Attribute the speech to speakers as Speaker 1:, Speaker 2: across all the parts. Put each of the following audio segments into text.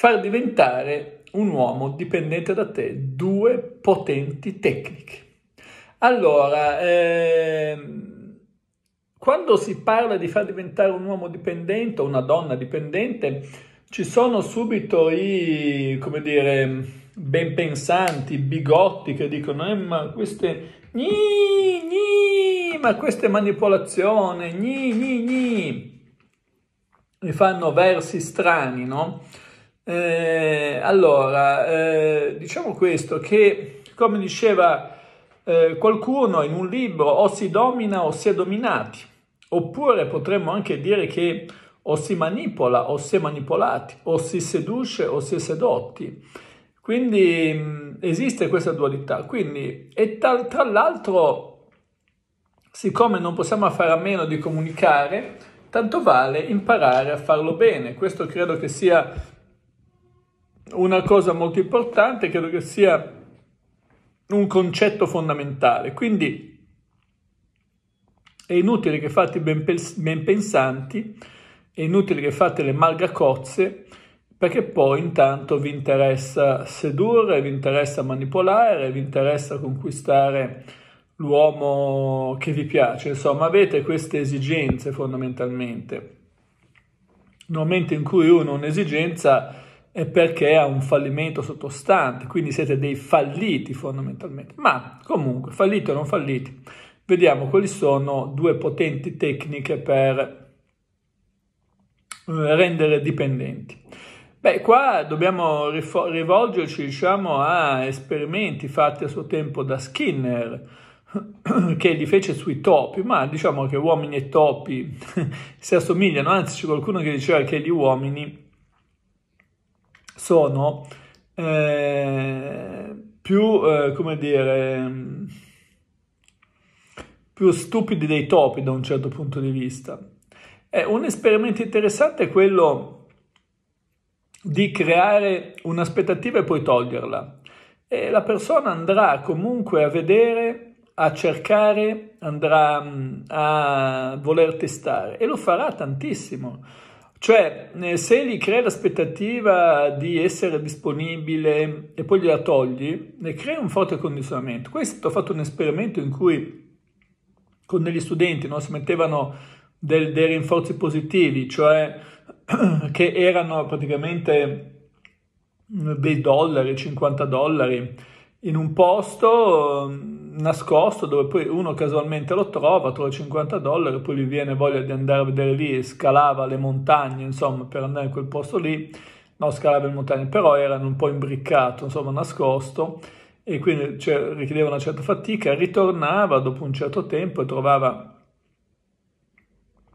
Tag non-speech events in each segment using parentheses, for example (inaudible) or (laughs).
Speaker 1: far diventare un uomo dipendente da te due potenti tecniche. Allora, ehm, quando si parla di far diventare un uomo dipendente o una donna dipendente, ci sono subito i, come dire, ben pensanti, bigotti che dicono, eh, ma queste, gni, gni, ma queste manipolazioni, manipolazione, gni, gni, gni. Mi fanno versi strani, no? Eh, allora, eh, diciamo questo, che come diceva eh, qualcuno in un libro, o si domina o si è dominati, oppure potremmo anche dire che o si manipola o si è manipolati, o si seduce o si è sedotti. Quindi mh, mm, esiste questa dualità. Quindi, e tra, tra l'altro, siccome non possiamo fare a meno di comunicare, tanto vale imparare a farlo bene. Questo credo che sia una cosa molto importante, credo che sia un concetto fondamentale. Quindi è inutile che fate ben, ben pensanti, è inutile che fate le malgacozze, perché poi intanto vi interessa sedurre, vi interessa manipolare, vi interessa conquistare l'uomo che vi piace. Insomma, avete queste esigenze fondamentalmente. Nel momento in cui uno ha un'esigenza è perché ha un fallimento sottostante, quindi siete dei falliti fondamentalmente. Ma comunque, falliti o non falliti, vediamo quali sono due potenti tecniche per eh, rendere dipendenti. Beh, qua dobbiamo rivolgerci, diciamo, a esperimenti fatti a suo tempo da Skinner, (clears throat) che li fece sui topi, ma diciamo che uomini e topi (laughs) si assomigliano, anzi c'è qualcuno che diceva che gli uomini sono eh, più, eh, come dire, mm, più stupidi dei topi da un certo punto di vista. Eh, un esperimento interessante è quello di creare un'aspettativa e poi toglierla. E la persona andrà comunque a vedere, a cercare, andrà mm, a voler testare e lo farà tantissimo. Cioè, eh, se gli crea l'aspettativa di essere disponibile e poi gliela togli, ne crea un forte condizionamento. Questo ho fatto un esperimento in cui con degli studenti no, si mettevano del, dei rinforzi positivi, cioè (clears throat) che erano praticamente dei dollari, 50 dollari, in un posto ehm, nascosto dove poi uno casualmente lo trova, trova 50 dollari, poi gli viene voglia di andare a vedere lì e scalava le montagne, insomma, per andare in quel posto lì, no, scalava le montagne, però era un po' imbriccato, insomma, nascosto e quindi cioè, richiedeva una certa fatica, ritornava dopo un certo tempo e trovava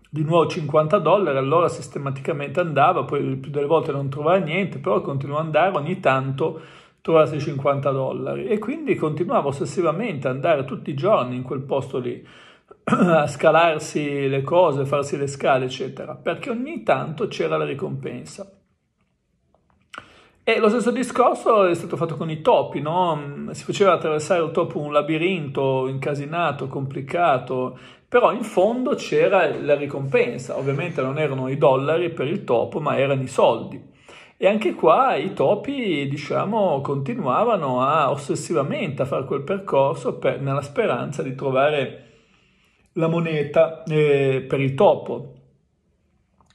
Speaker 1: di nuovo 50 dollari, allora sistematicamente andava, poi più delle volte non trovava niente, però continuava ad andare ogni tanto trovassi 50 dollari e quindi continuava ossessivamente ad andare tutti i giorni in quel posto lì (clears throat) a scalarsi le cose, farsi le scale eccetera perché ogni tanto c'era la ricompensa e lo stesso discorso è stato fatto con i topi, no? si faceva attraversare il topo un labirinto incasinato, complicato, però in fondo c'era la ricompensa, ovviamente non erano i dollari per il topo ma erano i soldi e anche qua i topi, diciamo, continuavano a, ossessivamente a fare quel percorso per, nella speranza di trovare la moneta eh, per il topo.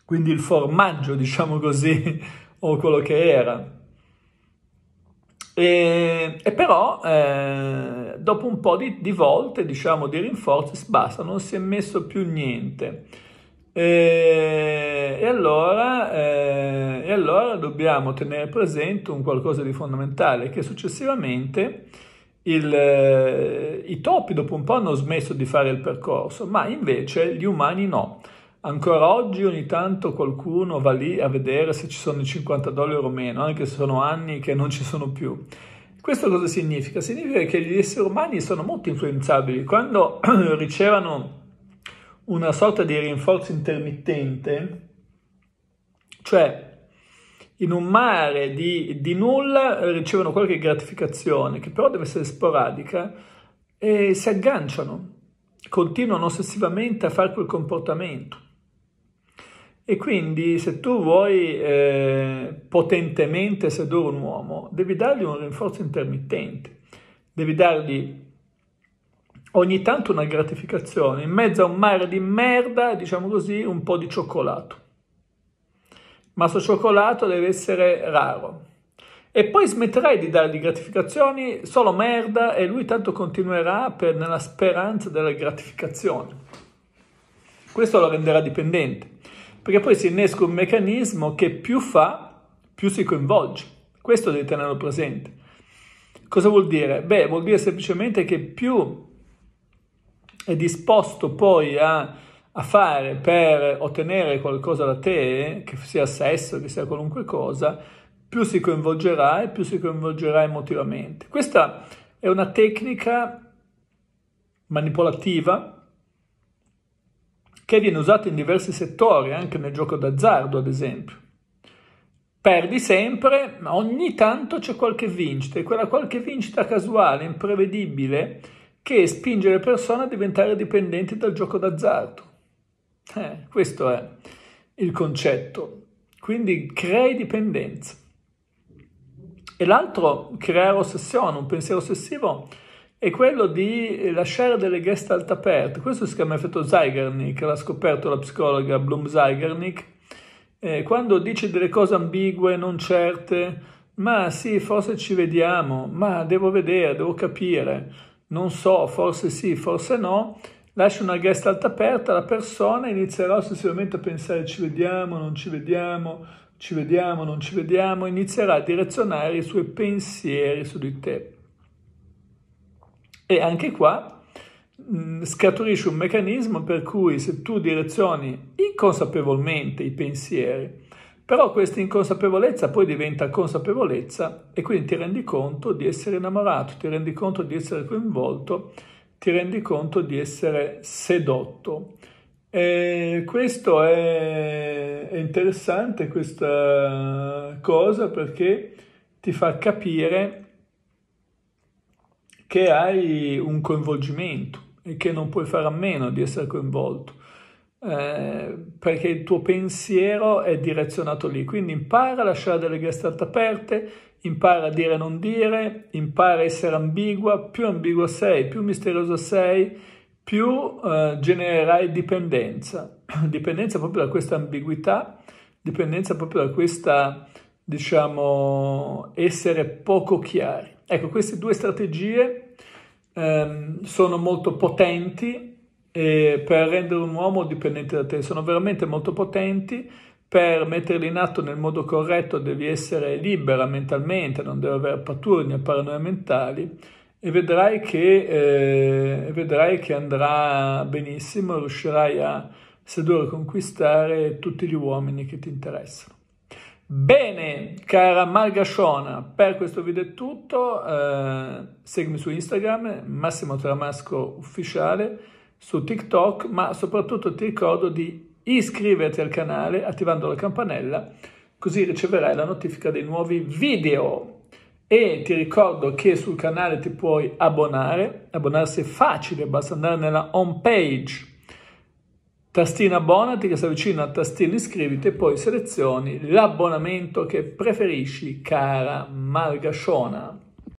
Speaker 1: Quindi il formaggio, diciamo così, (laughs) o quello che era. E, e però, eh, dopo un po' di, di volte, diciamo, di rinforzi, basta, non si è messo più niente. E, e, allora, eh, e, allora, dobbiamo tenere presente un qualcosa di fondamentale, che successivamente il, eh, i topi dopo un po' hanno smesso di fare il percorso, ma invece gli umani no. Ancora oggi ogni tanto qualcuno va lì a vedere se ci sono i 50 dollari o meno, anche se sono anni che non ci sono più. Questo cosa significa? Significa che gli esseri umani sono molto influenzabili. Quando (clears throat) ricevono una sorta di rinforzo intermittente, cioè in un mare di, di, nulla ricevono qualche gratificazione, che però deve essere sporadica, e si agganciano, continuano ossessivamente a fare quel comportamento. E quindi se tu vuoi eh, potentemente sedurre un uomo, devi dargli un rinforzo intermittente, devi dargli ogni tanto una gratificazione, in mezzo a un mare di merda, diciamo così, un po' di cioccolato. Ma questo cioccolato deve essere raro. E poi smetterai di dargli gratificazioni, solo merda, e lui tanto continuerà per, nella speranza della gratificazione. Questo lo renderà dipendente, perché poi si innesca un meccanismo che più fa, più si coinvolge. Questo devi tenerlo presente. Cosa vuol dire? Beh, vuol dire semplicemente che più è disposto poi a, a fare per ottenere qualcosa da te, che sia sesso, che sia qualunque cosa, più si coinvolgerà e più si coinvolgerà emotivamente. Questa è una tecnica manipolativa che viene usata in diversi settori, anche nel gioco d'azzardo ad esempio. Perdi sempre, ma ogni tanto c'è qualche vincita e quella qualche vincita casuale, imprevedibile, che spinge le persone a diventare dipendenti dal gioco d'azzardo. Eh, questo è il concetto. Quindi crei dipendenza. E l'altro, creare ossessione, un pensiero ossessivo, è quello di lasciare delle gestalt aperte. Questo si chiama effetto Zeigarnik, l'ha scoperto la psicologa Bloom Zeigarnik, eh, quando dice delle cose ambigue, non certe, ma sì, forse ci vediamo, ma devo vedere, devo capire non so, forse sì, forse no, lascio una alta aperta, la persona inizierà ossessivamente a pensare ci vediamo, non ci vediamo, ci vediamo, non ci vediamo, inizierà a direzionare i suoi pensieri su di te. E anche qua mm, scaturisce un meccanismo per cui se tu direzioni inconsapevolmente i pensieri, però questa inconsapevolezza poi diventa consapevolezza e quindi ti rendi conto di essere innamorato, ti rendi conto di essere coinvolto, ti rendi conto di essere sedotto. E questo è interessante, questa cosa, perché ti fa capire che hai un coinvolgimento e che non puoi fare a meno di essere coinvolto. Eh, perché il tuo pensiero è direzionato lì. Quindi impara a lasciare delle gestalt aperte, impara a dire e non dire, impara a essere ambigua, più ambigua sei, più misteriosa sei, più eh, genererai dipendenza, (clears throat) dipendenza proprio da questa ambiguità, dipendenza proprio da questa, diciamo, essere poco chiari. Ecco, queste due strategie ehm, sono molto potenti eh, per rendere un uomo dipendente da te, sono veramente molto potenti per metterli in atto nel modo corretto devi essere libera mentalmente, non devi avere pature né paranoia mentali e vedrai che, eh, vedrai che andrà benissimo, riuscirai a sedurre e conquistare tutti gli uomini che ti interessano. Bene, cara Margashona, per questo video è tutto, eh, seguimi su Instagram, Massimo Tramasco Ufficiale, su TikTok, ma soprattutto ti ricordo di iscriverti al canale attivando la campanella, così riceverai la notifica dei nuovi video. E ti ricordo che sul canale ti puoi abbonare, abbonarsi è facile, basta andare nella home page, tastina abbonati che si avvicina a tastina iscriviti e poi selezioni l'abbonamento che preferisci, cara Margasciona.